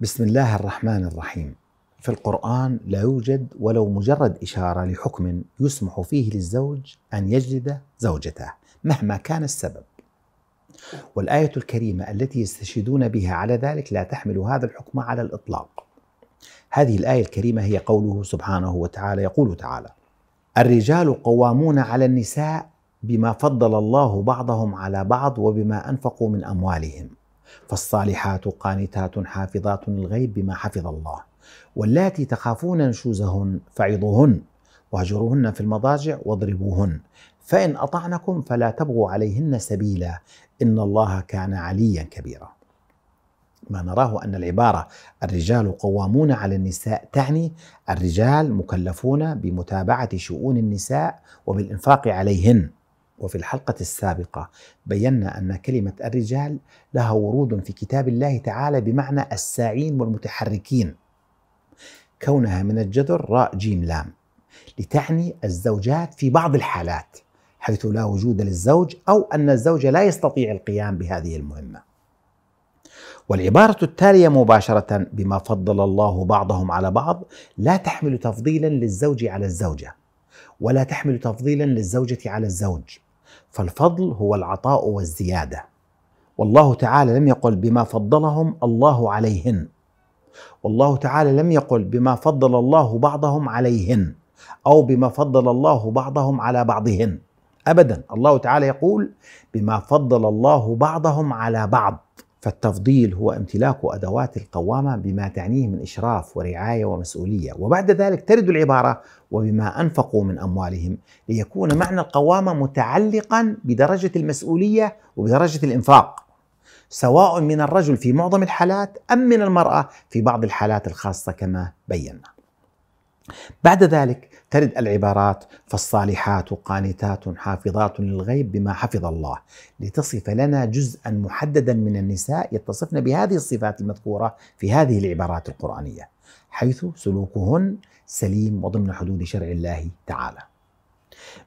بسم الله الرحمن الرحيم في القرآن لا يوجد ولو مجرد إشارة لحكم يسمح فيه للزوج أن يجلد زوجته مهما كان السبب والآية الكريمة التي يستشهدون بها على ذلك لا تحمل هذا الحكم على الإطلاق هذه الآية الكريمة هي قوله سبحانه وتعالى يقول تعالى الرجال قوامون على النساء بما فضل الله بعضهم على بعض وبما أنفقوا من أموالهم فالصالحات قانتات حافظات الغيب بما حفظ الله واللاتي تخافون نشوزهن فعظوهن واهجروهن في المضاجع واضربوهن فإن أطعنكم فلا تبغوا عليهن سبيلا إن الله كان عليا كبيرا ما نراه أن العبارة الرجال قوامون على النساء تعني الرجال مكلفون بمتابعة شؤون النساء وبالإنفاق عليهن وفي الحلقة السابقة بينا أن كلمة الرجال لها ورود في كتاب الله تعالى بمعنى الساعين والمتحركين كونها من الجذر راء جيم لام لتعني الزوجات في بعض الحالات حيث لا وجود للزوج أو أن الزوج لا يستطيع القيام بهذه المهمة والعبارة التالية مباشرة بما فضل الله بعضهم على بعض لا تحمل تفضيلا للزوج على الزوجة ولا تحمل تفضيلا للزوجة على الزوج فالفضل هو العطاء والزياده والله تعالى لم يقل بما فضلهم الله عليهن والله تعالى لم يقل بما فضل الله بعضهم عليهن او بما فضل الله بعضهم على بعضهن ابدا الله تعالى يقول بما فضل الله بعضهم على بعض فالتفضيل هو امتلاك ادوات القوامه بما تعنيه من اشراف ورعايه ومسؤوليه، وبعد ذلك ترد العباره وبما انفقوا من اموالهم ليكون معنى القوامه متعلقا بدرجه المسؤوليه وبدرجه الانفاق. سواء من الرجل في معظم الحالات ام من المراه في بعض الحالات الخاصه كما بينا. بعد ذلك ترد العبارات فالصالحات قانتات حافظات للغيب بما حفظ الله لتصف لنا جزءا محددا من النساء يتصفن بهذه الصفات المذكوره في هذه العبارات القرانيه حيث سلوكهن سليم وضمن حدود شرع الله تعالى.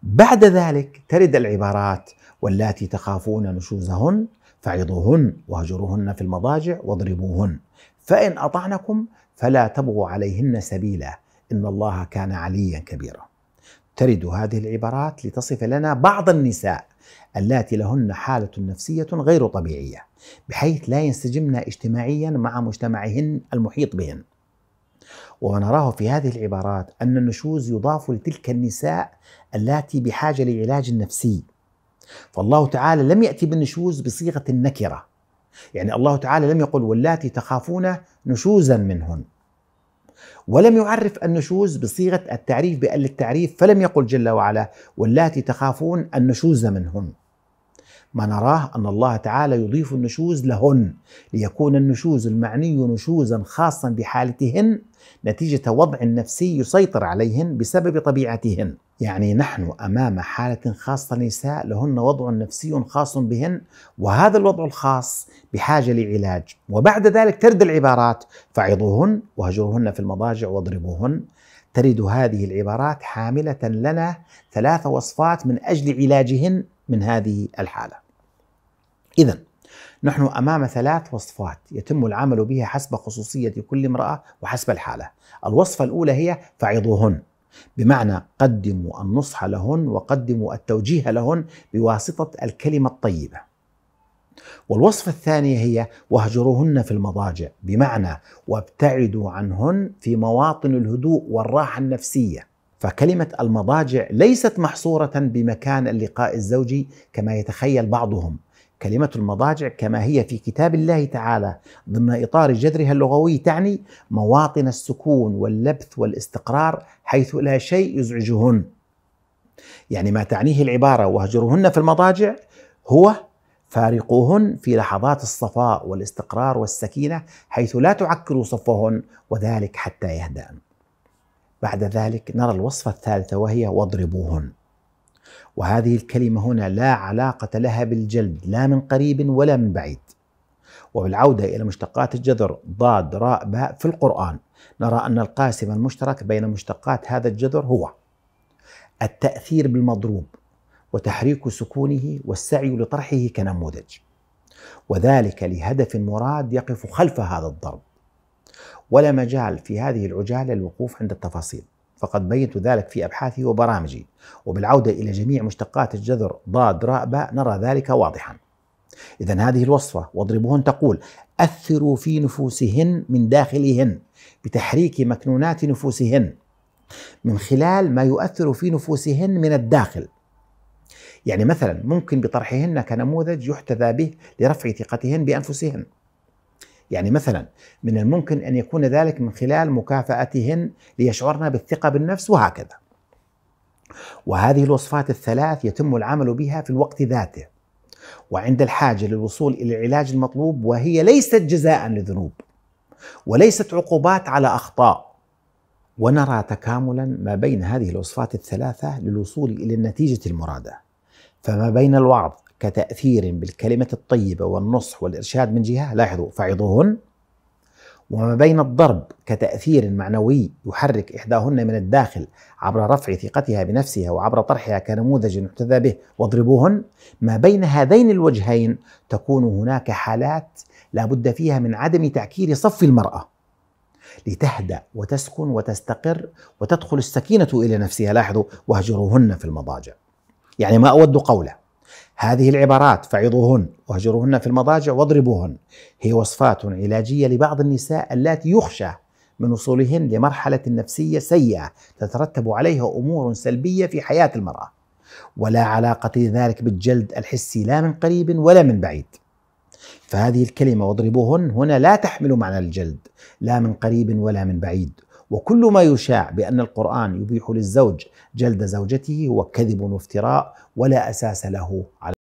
بعد ذلك ترد العبارات واللاتي تخافون نشوزهن فعظوهن واهجروهن في المضاجع واضربوهن فإن أطعنكم فلا تبغوا عليهن سبيلا إن الله كان عليا كبيرا ترد هذه العبارات لتصف لنا بعض النساء اللاتي لهن حالة نفسية غير طبيعية بحيث لا ينسجمن اجتماعيا مع مجتمعهن المحيط بهن ونراه في هذه العبارات أن النشوز يضاف لتلك النساء اللاتي بحاجة لعلاج نفسي فالله تعالى لم يأتي بالنشوز بصيغة النكرة يعني الله تعالى لم يقل واللاتي تخافون نشوزا منهن ولم يعرف النشوز بصيغة التعريف بأل التعريف فلم يقل جل وعلا واللاتي تخافون النشوز منهن ما نراه أن الله تعالى يضيف النشوز لهن ليكون النشوز المعني نشوزا خاصا بحالتهن نتيجة وضع نفسي يسيطر عليهن بسبب طبيعتهن يعني نحن امام حاله خاصه نساء لهن وضع نفسي خاص بهن وهذا الوضع الخاص بحاجه لعلاج وبعد ذلك ترد العبارات فعظوهن وهجروهن في المضاجع واضربوهن ترد هذه العبارات حامله لنا ثلاث وصفات من اجل علاجهن من هذه الحاله. اذا نحن امام ثلاث وصفات يتم العمل بها حسب خصوصيه كل امراه وحسب الحاله. الوصفه الاولى هي فعظوهن بمعنى قدموا النصح لهن وقدموا التوجيه لهن بواسطة الكلمة الطيبة والوصفة الثانية هي واهجروهن في المضاجع بمعنى وابتعدوا عنهن في مواطن الهدوء والراحة النفسية فكلمة المضاجع ليست محصورة بمكان اللقاء الزوجي كما يتخيل بعضهم كلمة المضاجع كما هي في كتاب الله تعالى ضمن إطار جذرها اللغوي تعني مواطن السكون واللبث والاستقرار حيث لا شيء يزعجهن. يعني ما تعنيه العبارة وهجرهن في المضاجع هو فارقوهن في لحظات الصفاء والاستقرار والسكينة حيث لا تعكروا صفهن وذلك حتى يهدأن. بعد ذلك نرى الوصفة الثالثة وهي واضربوهن. وهذه الكلمة هنا لا علاقة لها بالجلد لا من قريب ولا من بعيد وبالعودة إلى مشتقات الجذر ضاد راء باء في القرآن نرى أن القاسم المشترك بين مشتقات هذا الجذر هو التأثير بالمضروب وتحريك سكونه والسعي لطرحه كنموذج وذلك لهدف مراد يقف خلف هذا الضرب ولا مجال في هذه العجاله للوقوف عند التفاصيل فقد بينت ذلك في أبحاثي وبرامجي وبالعودة إلى جميع مشتقات الجذر ضاد راء باء نرى ذلك واضحا إذا هذه الوصفة واضربهن تقول أثروا في نفوسهن من داخلهن بتحريك مكنونات نفوسهن من خلال ما يؤثر في نفوسهن من الداخل يعني مثلا ممكن بطرحهن كنموذج يحتذى به لرفع ثقتهن بأنفسهن يعني مثلا من الممكن أن يكون ذلك من خلال مكافأتهن ليشعرن بالثقة بالنفس وهكذا وهذه الوصفات الثلاث يتم العمل بها في الوقت ذاته وعند الحاجة للوصول إلى العلاج المطلوب وهي ليست جزاء للذنوب وليست عقوبات على أخطاء ونرى تكاملا ما بين هذه الوصفات الثلاثة للوصول إلى النتيجة المرادة فما بين الوعظ كتأثير بالكلمة الطيبة والنصح والإرشاد من جهة لاحظوا فعظوهن وما بين الضرب كتأثير معنوي يحرك إحداهن من الداخل عبر رفع ثقتها بنفسها وعبر طرحها كنموذج يحتذى به واضربوهن ما بين هذين الوجهين تكون هناك حالات لا بد فيها من عدم تعكير صف المرأة لتهدأ وتسكن وتستقر وتدخل السكينة إلى نفسها لاحظوا واهجروهن في المضاجع يعني ما أود قوله هذه العبارات فعظوهن واهجروهن في المضاجع واضربوهن هي وصفات علاجيه لبعض النساء اللاتي يخشى من وصولهن لمرحله نفسيه سيئه تترتب عليها امور سلبيه في حياه المراه ولا علاقه لذلك بالجلد الحسي لا من قريب ولا من بعيد فهذه الكلمه واضربوهن هنا لا تحمل معنى الجلد لا من قريب ولا من بعيد وكل ما يشاع بأن القرآن يبيح للزوج جلد زوجته هو كذب وافتراء ولا أساس له على